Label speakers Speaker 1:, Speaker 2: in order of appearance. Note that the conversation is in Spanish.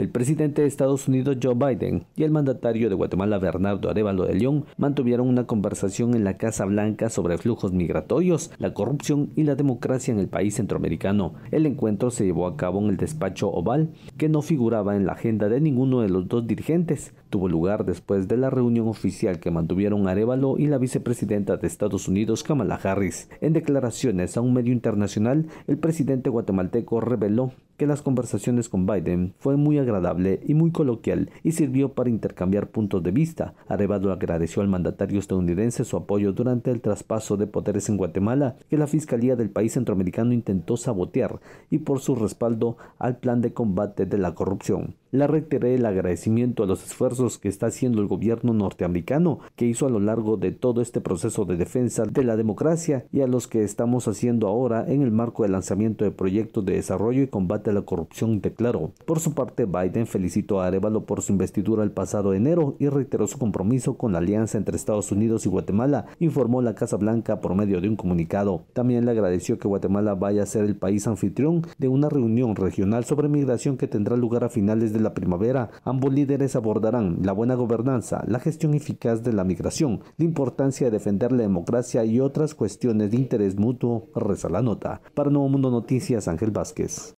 Speaker 1: El presidente de Estados Unidos Joe Biden y el mandatario de Guatemala Bernardo Arevalo de León mantuvieron una conversación en la Casa Blanca sobre flujos migratorios, la corrupción y la democracia en el país centroamericano. El encuentro se llevó a cabo en el despacho Oval, que no figuraba en la agenda de ninguno de los dos dirigentes. Tuvo lugar después de la reunión oficial que mantuvieron Arevalo y la vicepresidenta de Estados Unidos Kamala Harris. En declaraciones a un medio internacional, el presidente guatemalteco reveló que las conversaciones con Biden fue muy agradables agradable y muy coloquial y sirvió para intercambiar puntos de vista. Arevalo agradeció al mandatario estadounidense su apoyo durante el traspaso de poderes en Guatemala que la Fiscalía del país centroamericano intentó sabotear y por su respaldo al plan de combate de la corrupción. La reiteré el agradecimiento a los esfuerzos que está haciendo el gobierno norteamericano, que hizo a lo largo de todo este proceso de defensa de la democracia y a los que estamos haciendo ahora en el marco del lanzamiento de proyectos de desarrollo y combate a la corrupción, declaró. Por su parte, Biden felicitó a Arevalo por su investidura el pasado enero y reiteró su compromiso con la alianza entre Estados Unidos y Guatemala, informó la Casa Blanca por medio de un comunicado. También le agradeció que Guatemala vaya a ser el país anfitrión de una reunión regional sobre migración que tendrá lugar a finales de la primavera, ambos líderes abordarán la buena gobernanza, la gestión eficaz de la migración, la importancia de defender la democracia y otras cuestiones de interés mutuo, reza la nota. Para Nuevo Mundo Noticias, Ángel Vázquez.